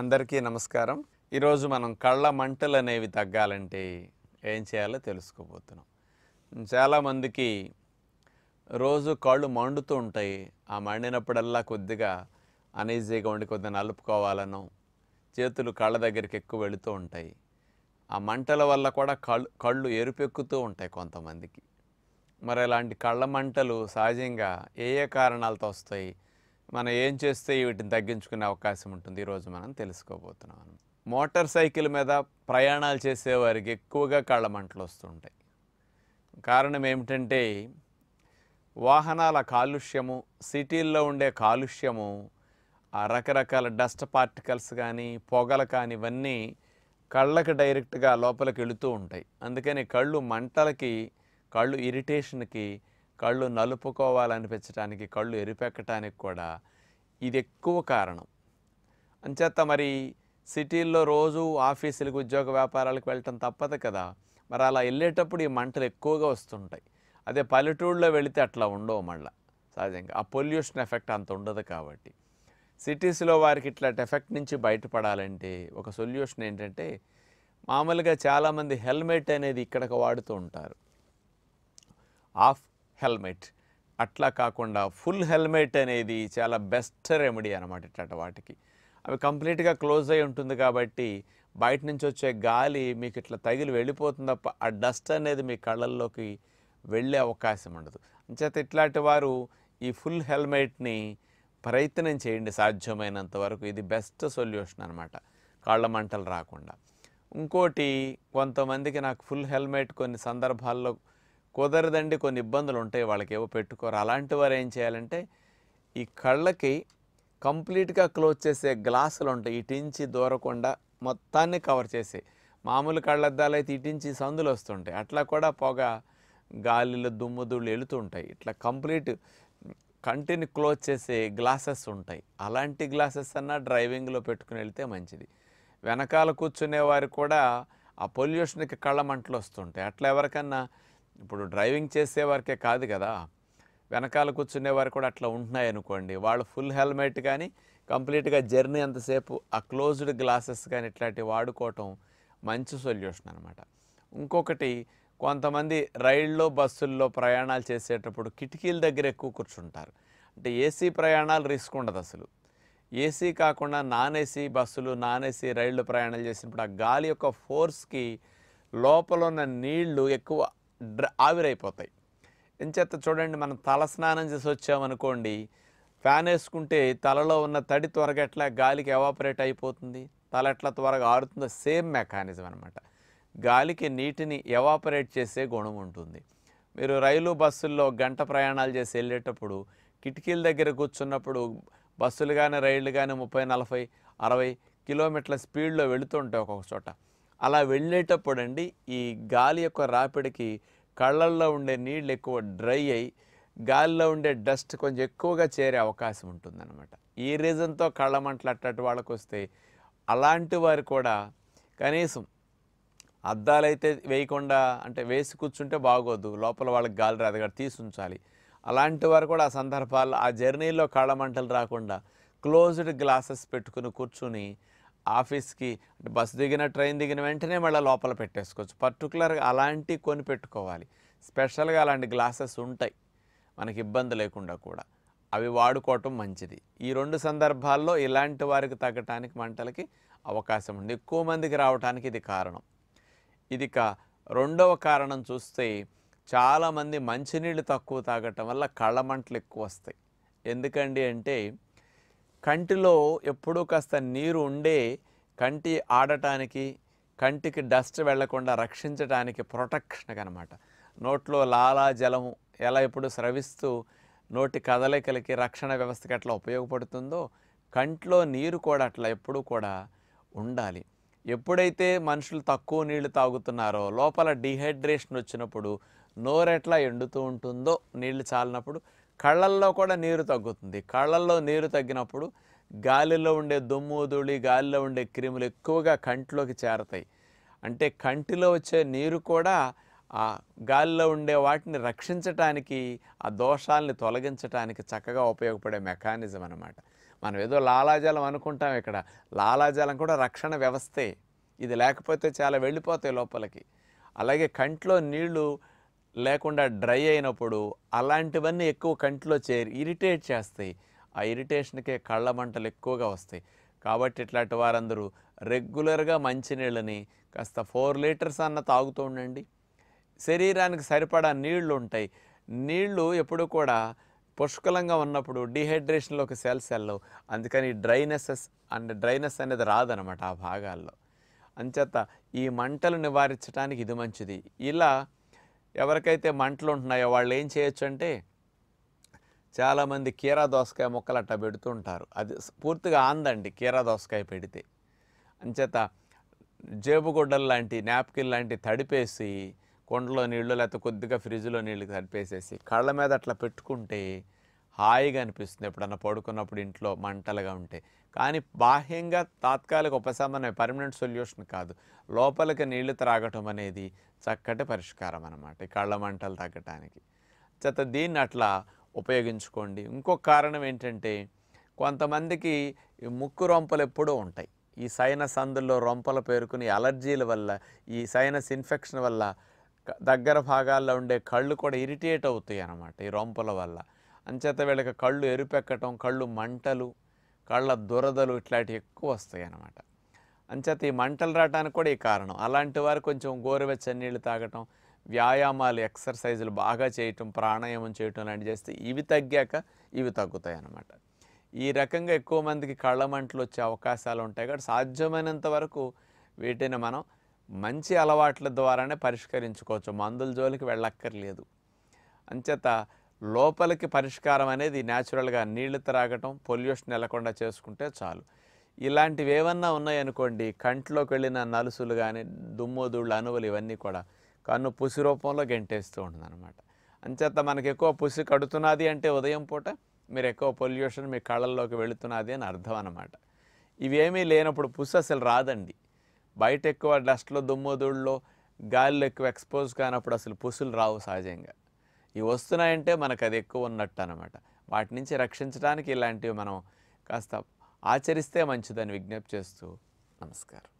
అందరికీ నమస్కారం ఈరోజు మనం కళ్ళ మంటలు అనేవి తగ్గాలంటే ఏం చేయాలో తెలుసుకోబోతున్నాం చాలామందికి రోజు కళ్ళు మండుతూ ఉంటాయి ఆ మండినప్పుడల్లా కొద్దిగా అనీజీగా ఉండి కొద్దిగా నలుపుకోవాలనో చేతులు కళ్ళ దగ్గరికి ఎక్కువ వెళుతూ ఉంటాయి ఆ మంటల వల్ల కూడా కళ్ళు కళ్ళు ఎరుపెక్కుతూ ఉంటాయి కొంతమందికి మరి అలాంటి కళ్ళ మంటలు సహజంగా ఏ ఏ కారణాలతో వస్తాయి మనం ఏం చేస్తే వీటిని తగ్గించుకునే అవకాశం ఉంటుంది ఈరోజు మనం తెలుసుకోబోతున్నాం మోటార్ సైకిల్ మీద ప్రయాణాలు చేసేవారికి ఎక్కువగా కళ్ళ మంటలు వస్తుంటాయి కారణం ఏమిటంటే వాహనాల కాలుష్యము సిటీల్లో ఉండే కాలుష్యము రకరకాల డస్ట్ పార్టికల్స్ కానీ పొగలు కానీ ఇవన్నీ కళ్ళకి డైరెక్ట్గా లోపలికి వెళుతూ ఉంటాయి అందుకని కళ్ళు మంటలకి కళ్ళు ఇరిటేషన్కి కళ్ళు నలుపుకోవాలనిపించడానికి కళ్ళు ఎరిపెక్కటానికి కూడా ఇది ఎక్కువ కారణం అంచేత మరి సిటీల్లో రోజు ఆఫీసులకు ఉద్యోగ వ్యాపారాలకు వెళ్ళటం తప్పదు కదా మరి అలా వెళ్ళేటప్పుడు ఈ మంటలు ఎక్కువగా వస్తుంటాయి అదే పల్లెటూళ్ళలో వెళితే అట్లా ఉండవు మళ్ళీ సహజంగా ఆ పొల్యూషన్ ఎఫెక్ట్ అంత ఉండదు కాబట్టి సిటీస్లో వారికి ఇట్లాంటి ఎఫెక్ట్ నుంచి బయటపడాలంటే ఒక సొల్యూషన్ ఏంటంటే మామూలుగా చాలామంది హెల్మెట్ అనేది ఇక్కడికి వాడుతూ ఉంటారు ఆఫ్ హెల్మెట్ అట్లా కాకుండా ఫుల్ హెల్మెట్ అనేది చాలా బెస్ట్ రెమెడీ అనమాట ఇట్లాంటి వాటికి అవి కంప్లీట్గా క్లోజ్ అయి ఉంటుంది కాబట్టి బయట నుంచి వచ్చే గాలి మీకు ఇట్లా తగిలి వెళ్ళిపోతుంది తప్ప ఆ డస్ట్ అనేది మీ కళ్ళల్లోకి వెళ్ళే అవకాశం ఉండదు అంచేత ఇట్లాంటి వారు ఈ ఫుల్ హెల్మెట్ని ప్రయత్నం చేయండి సాధ్యమైనంత వరకు ఇది బెస్ట్ సొల్యూషన్ అనమాట కాళ్ళ మంటలు రాకుండా ఇంకోటి కొంతమందికి నాకు ఫుల్ హెల్మెట్ కొన్ని సందర్భాల్లో కుదరదండి కొన్ని ఇబ్బందులు ఉంటాయి వాళ్ళకి ఏవో పెట్టుకోరు అలాంటి వారు ఏం చేయాలంటే ఈ కళ్ళకి కంప్లీట్గా క్లోజ్ చేసే గ్లాసులు ఉంటాయి ఇటించి దూరకుండా మొత్తాన్ని కవర్ చేసే మామూలు కళ్ళద్దాలు అయితే ఇటించి సందులు వస్తుంటాయి అట్లా కూడా పొగ గాలిలో దుమ్ము వెళుతుంటాయి ఇట్లా కంప్లీట్ కంటిని క్లోజ్ చేసే గ్లాసెస్ ఉంటాయి అలాంటి గ్లాసెస్ అన్నా డ్రైవింగ్లో పెట్టుకుని వెళితే మంచిది వెనకాల కూర్చునే వారు కూడా ఆ పొల్యూషన్కి కళ్ళ మంటలు వస్తుంటాయి అట్లా ఎవరికన్నా ఇప్పుడు డ్రైవింగ్ చేసేవారికే కాదు కదా వెనకాల కూర్చునే వారు కూడా అట్లా ఉంటున్నాయి అనుకోండి వాళ్ళు ఫుల్ హెల్మెట్ కానీ కంప్లీట్గా జర్నీ అంతసేపు ఆ క్లోజ్డ్ గ్లాసెస్ కానీ ఇట్లాంటివి వాడుకోవటం మంచి సొల్యూషన్ అనమాట ఇంకొకటి కొంతమంది రైళ్ళలో బస్సుల్లో ప్రయాణాలు చేసేటప్పుడు కిటికీల దగ్గర ఎక్కువ కూర్చుంటారు అంటే ఏసీ ప్రయాణాలు రిస్క్ ఉండదు అసలు ఏసీ కాకుండా నాన్ ఏసీ బస్సులు నాన్ ఏసీ రైళ్ళు ప్రయాణాలు చేసినప్పుడు ఆ గాలి యొక్క ఫోర్స్కి లోపల ఉన్న నీళ్లు ఎక్కువ ఆవిరైపోతాయి ఎంచేత చూడండి మనం తల స్నానం చేసి వచ్చామనుకోండి ఫ్యాన్ వేసుకుంటే తలలో ఉన్న తడి త్వరగా ఎట్లా గాలికి ఎవాపరేట్ అయిపోతుంది తల ఎట్లా త్వరగా ఆరుతుందో సేమ్ మెకానిజం అనమాట గాలికి నీటిని ఎవాపరేట్ చేసే గుణం ఉంటుంది మీరు రైలు బస్సుల్లో గంట ప్రయాణాలు చేసి వెళ్ళేటప్పుడు కిటికీల దగ్గర కూర్చున్నప్పుడు బస్సులు కానీ రైళ్లు కానీ ముప్పై నలభై అరవై కిలోమీటర్ల స్పీడ్లో వెళుతుంటాయి ఒక్కొక్క చోట అలా వెళ్ళేటప్పుడు అండి ఈ గాలి యొక్క రాపిడికి కళ్ళల్లో ఉండే నీళ్ళు ఎక్కువ డ్రై అయ్యి గాలిలో ఉండే డస్ట్ కొంచెం ఎక్కువగా చేరే అవకాశం ఉంటుందన్నమాట ఈ రీజన్తో కళ్ళ మంటలు అట్టటి వాళ్ళకు వస్తే అలాంటి వారు కూడా కనీసం అద్దాలు అయితే వేయకుండా అంటే వేసి కూర్చుంటే బాగోదు లోపల వాళ్ళకి గాలి రాదు కాబట్టి తీసి ఉంచాలి అలాంటి వారు కూడా ఆ సందర్భాల్లో ఆ జర్నీలో కళ్ళ మంటలు రాకుండా క్లోజ్డ్ గ్లాసెస్ పెట్టుకుని కూర్చుని ఆఫీస్కి బస్సు దిగిన ట్రైన్ దిగిన వెంటనే మళ్ళీ లోపల పెట్టేసుకోవచ్చు పర్టికులర్గా అలాంటివి కొని పెట్టుకోవాలి స్పెషల్గా అలాంటి గ్లాసెస్ ఉంటాయి మనకి ఇబ్బంది లేకుండా కూడా అవి వాడుకోవటం మంచిది ఈ రెండు సందర్భాల్లో ఇలాంటి వారికి తగ్గటానికి మంటలకి అవకాశం ఉంది ఎక్కువ మందికి రావడానికి ఇది కారణం ఇది రెండవ కారణం చూస్తే చాలామంది మంచినీళ్ళు తక్కువ తాగటం వల్ల కళ్ళ మంటలు ఎక్కువ వస్తాయి ఎందుకండి అంటే కంటిలో ఎప్పుడూ కాస్త నీరు ఉండే కంటి ఆడటానికి కంటికి డస్ట్ వెళ్లకుండా రక్షించడానికి ప్రొటెక్షన్ అనమాట నోట్లో లాలా జలము ఎలా ఎప్పుడు స్రవిస్తూ నోటి కదలికలకి రక్షణ వ్యవస్థకి ఎట్లా ఉపయోగపడుతుందో కంట్లో నీరు కూడా అట్లా ఎప్పుడూ కూడా ఉండాలి ఎప్పుడైతే మనుషులు తక్కువ నీళ్లు తాగుతున్నారో లోపల డిహైడ్రేషన్ వచ్చినప్పుడు నోరెట్లా ఎండుతూ ఉంటుందో నీళ్లు చాలినప్పుడు కళ్ళల్లో కూడా నీరు తగ్గుతుంది కళ్ళల్లో నీరు తగ్గినప్పుడు గాలిలో ఉండే దుమ్ము ధూళి గాలిలో ఉండే క్రిములు ఎక్కువగా కంటిలోకి చేరతాయి అంటే కంటిలో వచ్చే నీరు కూడా ఆ గాలిలో ఉండే వాటిని రక్షించటానికి ఆ దోషాలని తొలగించటానికి చక్కగా ఉపయోగపడే మెకానిజం అనమాట మనం ఏదో లాలాజలం అనుకుంటాం ఇక్కడ లాలాజలం కూడా రక్షణ వ్యవస్థే ఇది లేకపోతే చాలా వెళ్ళిపోతాయి లోపలికి అలాగే కంట్లో నీళ్లు లేకుండా డ్రై అయినప్పుడు అలాంటివన్నీ ఎక్కువ కంటిలో చేరి ఇరిటేట్ చేస్తాయి ఆ ఇరిటేషన్కే కళ్ళ మంటలు ఎక్కువగా వస్తాయి కాబట్టి ఇట్లాంటి వారందరూ రెగ్యులర్గా మంచినీళ్ళని కాస్త ఫోర్ లీటర్స్ అన్న తాగుతూ ఉండండి శరీరానికి సరిపడా నీళ్లు ఉంటాయి నీళ్లు ఎప్పుడు కూడా పుష్కలంగా ఉన్నప్పుడు డిహైడ్రేషన్లో ఒక సెల్స్ వెళ్ళవు అందుకని డ్రైనెస్సెస్ అండ్ డ్రైనెస్ అనేది రాదనమాట ఆ భాగాల్లో అంచేత ఈ మంటలు నివారించడానికి ఇది మంచిది ఇలా ఎవరికైతే మంటలు ఉంటున్నాయో వాళ్ళు ఏం చేయొచ్చు అంటే చాలామంది కీరా దోసకాయ ముక్కలు అట్టా పెడుతుంటారు అది పూర్తిగా ఆందండి కీరా దోసకాయ పెడితే అంచేత జేబుగుడ్డలు లాంటి నాప్కిన్ లాంటి తడిపేసి కొండలో నీళ్ళు లేకపోతే కొద్దిగా ఫ్రిడ్జ్లో నీళ్ళు తడిపేసేసి కళ్ళ మీద అట్లా పెట్టుకుంటే హాయిగా అనిపిస్తుంది ఎప్పుడన్నా పడుకున్నప్పుడు ఇంట్లో మంటలుగా ఉంటే కానీ బాహ్యంగా తాత్కాలిక ఉపశమనం పర్మనెంట్ సొల్యూషన్ కాదు లోపలికి నీళ్లు త్రాగటం అనేది చక్కటి పరిష్కారం అనమాట కళ్ళ మంటలు తగ్గటానికి చేత దీన్ని అట్లా ఉపయోగించుకోండి ఇంకొక కారణం ఏంటంటే కొంతమందికి ముక్కు రొంపలు ఎప్పుడూ ఉంటాయి ఈ సైనస్ అందుల్లో రొంపలు పేరుకుని అలర్జీల వల్ల ఈ సైనస్ ఇన్ఫెక్షన్ వల్ల దగ్గర భాగాల్లో ఉండే కళ్ళు కూడా ఇరిటేట్ అవుతాయి అన్నమాట ఈ రొంపల వల్ల అంచేత వీళ్ళకి కళ్ళు ఎరుపెక్కటం కళ్ళు మంటలు కళ్ళ దురదలు ఇట్లాంటివి ఎక్కువ వస్తాయి అన్నమాట అంచేత ఈ మంటలు రావడానికి కూడా ఈ కారణం అలాంటి వారు కొంచెం గోరువెచ్చని నీళ్ళు తాగటం వ్యాయామాలు ఎక్సర్సైజులు బాగా చేయటం ప్రాణాయామం చేయటం లాంటివి చేస్తే ఇవి తగ్గాక ఇవి తగ్గుతాయి అన్నమాట ఈ రకంగా ఎక్కువ మందికి కళ్ళ మంటలు వచ్చే అవకాశాలు ఉంటాయి కాబట్టి సాధ్యమైనంత వరకు వీటిని మనం మంచి అలవాట్ల ద్వారానే పరిష్కరించుకోవచ్చు మందుల జోలికి వెళ్ళక్కర్లేదు అంచేత లోపలికి పరిష్కారం అనేది న్యాచురల్గా నీళ్లు త్రాగటం పొల్యూషన్ వెళ్లకుండా చేసుకుంటే చాలు ఇలాంటివి ఏమన్నా ఉన్నాయనుకోండి కంట్లోకి వెళ్ళిన నలుసులు కానీ దుమ్ముదుళ్ళు అణువులు ఇవన్నీ కూడా కన్ను పుసి రూపంలో గెంటేస్తూ ఉంటుంది అనమాట అంచేత మనకి ఎక్కువ పుసి కడుతున్నది అంటే ఉదయం పూట మీరు ఎక్కువ పొల్యూషన్ మీ కళ్ళల్లోకి వెళుతున్నది అని అర్థం అనమాట ఇవేమీ లేనప్పుడు పుసి అసలు రాదండి బయట ఎక్కువ డస్ట్లో దుమ్ముదుళ్ళు గాలిలో ఎక్కువ ఎక్స్పోజ్ కానప్పుడు అసలు పుసులు రావు సహజంగా ఇవి వస్తున్నాయంటే మనకు అది ఎక్కువ ఉన్నట్టు అనమాట వాటి నుంచి రక్షించడానికి ఇలాంటివి మనం కాస్త ఆచరిస్తే మంచిదని విజ్ఞప్తి చేస్తూ నమస్కారం